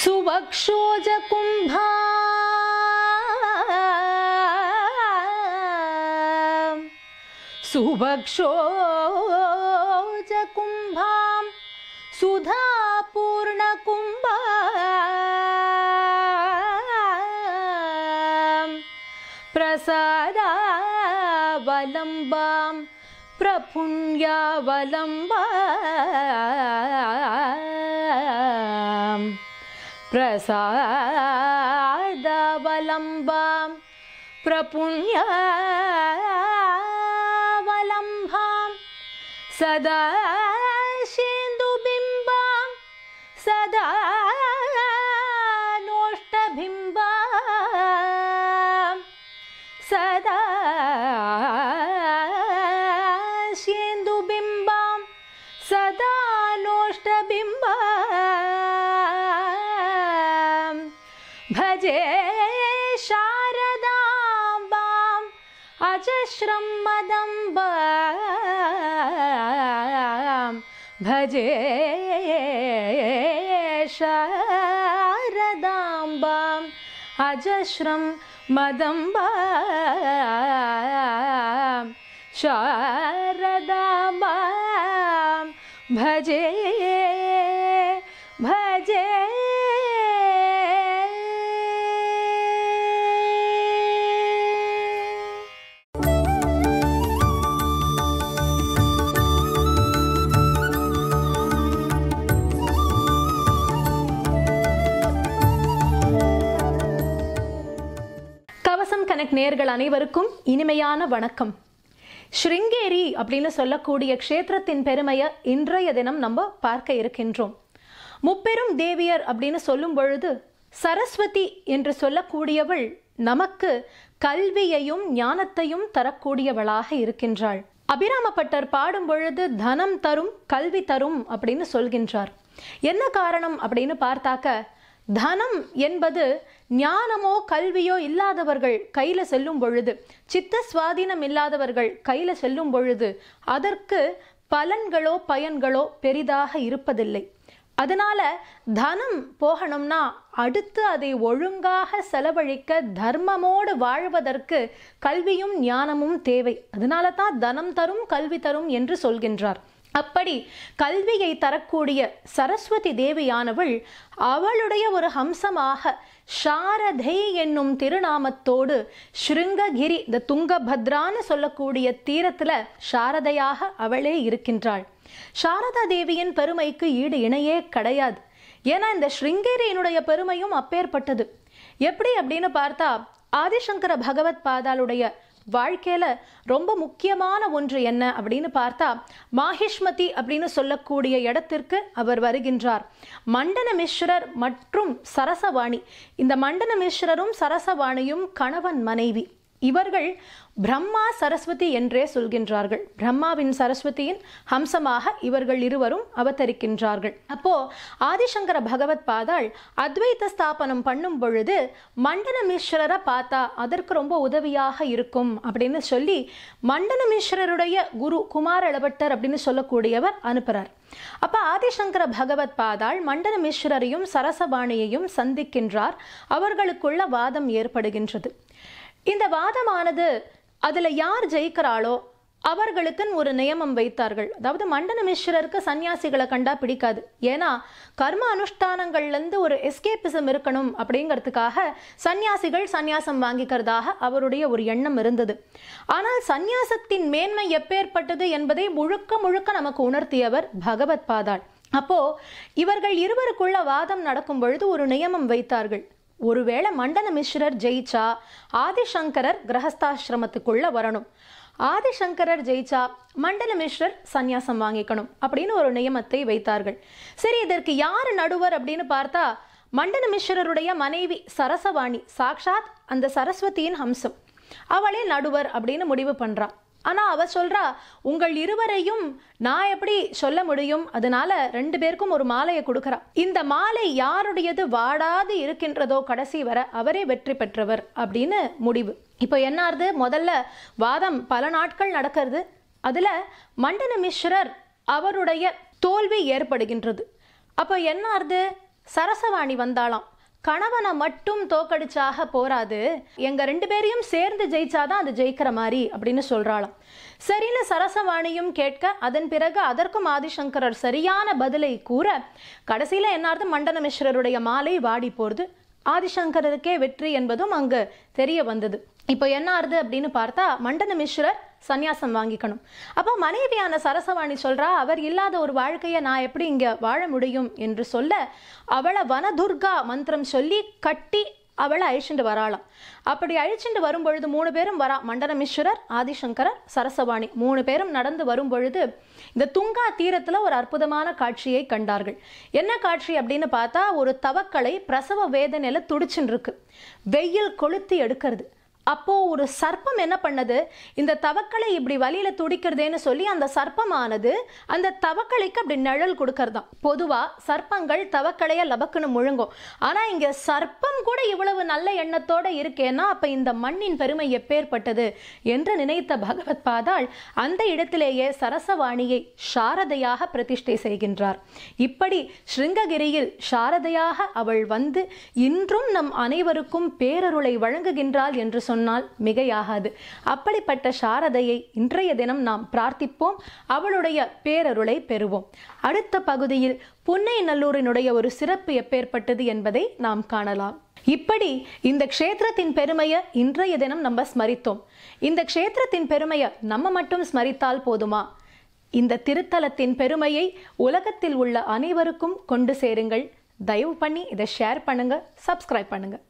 सुवक्षोजकुम्भा सुवक्षोजकुम्भां सुधापूर्णकुम्भां प्रसादावलम्बां प्रफुण्यावलम्बा प्रसादवलम्बां प्रपुण्यवलम्बां सदा अजश्रं मदं भजे शारदाम्बम् अजश्रं मदम्बयां शारदा கனெக்ட் நேர்கள் அனைவருக்கும் இனிமையான வணக்கம் ஸ்ருங்கேரி அப்படின்னு சொல்லக்கூடிய க்ஷேத்திரத்தின் பெருமையை இன்றைய தினம் நம்ம பார்க்க இருக்கின்றோம் முப்பெரும் தேவியர் அப்படின்னு சொல்லும் பொழுது சரஸ்வதி என்று சொல்லக்கூடியவள் நமக்கு கல்வியையும் ஞானத்தையும் தரக்கூடியவளாக இருக்கின்றாள் அபிராமப்பட்டர் பாடும் பொழுது தனம் தரும் கல்வி தரும் அப்படின்னு சொல்கின்றார் என்ன காரணம் அப்படின்னு பார்த்தாக்க தனம் என்பது ஞானமோ கல்வியோ இல்லாதவர்கள் கையில் செல்லும் பொழுது சித்த சுவாதீனம் இல்லாதவர்கள் கையில் செல்லும் பொழுது அதற்கு பலன்களோ பயன்களோ பெரிதாக இருப்பதில்லை அதனால தனம் போகணும்னா அடுத்து அதை ஒழுங்காக செலவழிக்க தர்மமோடு வாழ்வதற்கு கல்வியும் ஞானமும் தேவை அதனால தான் தனம் தரும் கல்வி தரும் என்று சொல்கின்றார் அப்படி கல்வியை தரக்கூடிய சரஸ்வதி தேவியானவள் அவளுடைய ஒரு ஹம்சமாக சாரதை என்னும் திருநாமத்தோடு ஸ்ருங்ககிரி இந்த துங்கபத்ரான்னு சொல்லக்கூடிய தீரத்தில் சாரதையாக அவளே இருக்கின்றாள் சாரதா தேவியின் பெருமைக்கு ஈடு இணையே கிடையாது ஏன்னா இந்த ஸ்ருங்கேரியினுடைய பெருமையும் அப்பேற்பட்டது எப்படி அப்படின்னு பார்த்தா ஆதிசங்கர பகவத் பாதாளுடைய வாழ்க்கையில் ரொம்ப முக்கியமான ஒன்று என்ன அப்படின்னு பார்த்தா மாஹிஷ்மதி அப்படின்னு சொல்லக்கூடிய இடத்திற்கு அவர் வருகின்றார் மண்டன மிஸ்ரர் மற்றும் சரசவாணி இந்த மண்டன மிஸ்ரரும் சரசவாணியும் கணவன் மனைவி இவர்கள் பிரம்மா சரஸ்வதி என்றே சொல்கின்றார்கள் பிரம்மாவின் சரஸ்வதியின் ஹம்சமாக இவர்கள் இருவரும் அவதரிக்கின்றார்கள் அப்போ ஆதிசங்கர பகவத் பாதாள் அத்வைத்த ஸ்தாபனம் பண்ணும் பொழுது மண்டனமீஸ்வரரை பார்த்தா அதற்கு ரொம்ப உதவியாக இருக்கும் அப்படின்னு சொல்லி மண்டனமீஸ்வரருடைய குரு குமார் அளவட்டர் அப்படின்னு சொல்லக்கூடியவர் அனுப்புகிறார் அப்ப ஆதிசங்கர பகவத் பாதாள் மண்டனமீஸ்வரரையும் சரசபாணியையும் சந்திக்கின்றார் அவர்களுக்குள்ள வாதம் ஏற்படுகின்றது இந்த வாதமானது அதில் யார் ஜெயிக்கிறாளோ அவர்களுக்குன்னு ஒரு நியமம் வைத்தார்கள் அதாவது மண்டன மிஸ்ரருக்கு சன்னியாசிகளை கண்டா பிடிக்காது ஏன்னா கர்ம அனுஷ்டானங்கள்லேருந்து ஒரு எஸ்கேபிசம் இருக்கணும் அப்படிங்கிறதுக்காக சன்னியாசிகள் சன்னியாசம் வாங்கிக்கிறதாக அவருடைய ஒரு எண்ணம் இருந்தது ஆனால் சந்நியாசத்தின் மேன்மை எப்பேற்பட்டது என்பதை முழுக்க முழுக்க நமக்கு உணர்த்தியவர் பகவத் பாதாள் அப்போ இவர்கள் இருவருக்குள்ள வாதம் நடக்கும் பொழுது ஒரு நியமம் வைத்தார்கள் ஒருவேளை மண்டல மிஸ்ரர் ஜெயிச்சா ஆதிசங்கரர் கிரகஸ்தாசிரமத்துக்குள்ள வரணும் ஆதிசங்கரர் ஜெயிச்சா மண்டல மிஸ்ரர் சந்நியாசம் வாங்கிக்கணும் அப்படின்னு ஒரு நியமத்தை வைத்தார்கள் சரி இதற்கு யார் நடுவர் அப்படின்னு பார்த்தா மண்டல மிஸ்ரருடைய மனைவி சரசவாணி சாக்ஷாத் அந்த சரஸ்வதியின் ஹம்சம் அவளே நடுவர் அப்படின்னு முடிவு பண்றான் ஆனால் அவ சொல்கிறா உங்கள் இருவரையும் நான் எப்படி சொல்ல முடியும் அதனால ரெண்டு பேருக்கும் ஒரு மாலையை கொடுக்குறா இந்த மாலை யாருடையது வாடாது இருக்கின்றதோ கடைசி வர அவரே வெற்றி பெற்றவர் அப்படின்னு முடிவு இப்போ என்னாருது முதல்ல வாதம் பல நாட்கள் நடக்கிறது அதில் மண்டன மிஸ்ரர் அவருடைய தோல்வி ஏற்படுகின்றது அப்போ என்னாருது சரசவாணி வந்தாலாம் கணவனை மட்டும் தோக்கடிச்சாக போராது எங்கள் ரெண்டு பேரையும் சேர்ந்து ஜெயிச்சாதான் அது ஜெயிக்கிற மாதிரி அப்படின்னு சொல்கிறாளாம் சரின்னு சரசவாணியும் கேட்க அதன் பிறகு அதற்கும் ஆதிசங்கரர் சரியான பதிலை கூற கடைசியில் என்னார்து மண்டன மிஸ்ரருடைய மாலை வாடி போகிறது ஆதிசங்கரருக்கே வெற்றி என்பதும் அங்கு தெரிய வந்தது இப்போ என்ன ஆறுது அப்படின்னு பார்த்தா மண்டன மிஸ்ரர் சந்நியாசம் வாங்கிக்கணும் அப்போ மனைவியான சரசவாணி சொல்கிறா அவர் இல்லாத ஒரு வாழ்க்கையை நான் எப்படி இங்கே வாழ முடியும் என்று சொல்ல அவளை வனதுர்கா மந்திரம் சொல்லி கட்டி அவளை அழிச்சுட்டு வராளாம் அப்படி அழிச்சுட்டு வரும்பொழுது மூணு பேரும் வரா மண்டனமீஸ்வரர் ஆதிசங்கரர் சரசவாணி மூணு பேரும் நடந்து வரும்பொழுது இந்த துங்கா தீரத்தில் ஒரு அற்புதமான காட்சியை கண்டார்கள் என்ன காட்சி அப்படின்னு பார்த்தா ஒரு தவக்கலை பிரசவ வேதனையில் துடிச்சுன்னு இருக்கு வெயில் கொளுத்தி எடுக்கிறது அப்போ ஒரு சர்ப்பம் என்ன பண்ணது இந்த தவக்களை இப்படி வழியில துடிக்கிறதேன்னு சொல்லி அந்த சர்ப்பமானது அந்த தவக்களைக்கு அப்படி நிழல் கொடுக்கறதாம் பொதுவா சர்ப்பங்கள் தவக்களைய லபக்குன்னு முழுங்கும் ஆனா இங்க சர்ப்பம் கூட இவ்வளவு நல்ல எண்ணத்தோட இருக்கேன்னா அப்ப இந்த மண்ணின் பெருமை எப்பேற்பட்டது என்று நினைத்த பகவத் பாதாள் அந்த இடத்திலேயே சரசவாணியை சாரதையாக பிரதிஷ்டை செய்கின்றார் இப்படி ஸ்ருங்ககிரியில் சாரதையாக அவள் வந்து இன்றும் நம் அனைவருக்கும் பேரருளை வழங்குகின்றாள் என்று சொன்ன சொன்னால் மிகையாகாது அப்படிப்பட்ட சாரதையை இன்றைய தினம் நாம் பிரார்த்திப்போம் அவளுடைய பேரருளை பெறுவோம் அடுத்த பகுதியில் புன்னை நல்லூரினுடைய ஒரு சிறப்பு எப்பேற்பட்டது என்பதை நாம் காணலாம் இப்படி இந்த க்ஷேத்திரத்தின் பெருமையை இன்றைய தினம் நம்ம ஸ்மரித்தோம் இந்த க்ஷேத்திரத்தின் பெருமையை நம்ம மட்டும் ஸ்மரித்தால் போதுமா இந்த திருத்தலத்தின் பெருமையை உலகத்தில் உள்ள அனைவருக்கும் கொண்டு சேருங்கள் தயவு பண்ணி இதை ஷேர் பண்ணுங்க சப்ஸ்கிரைப் பண்ணுங்க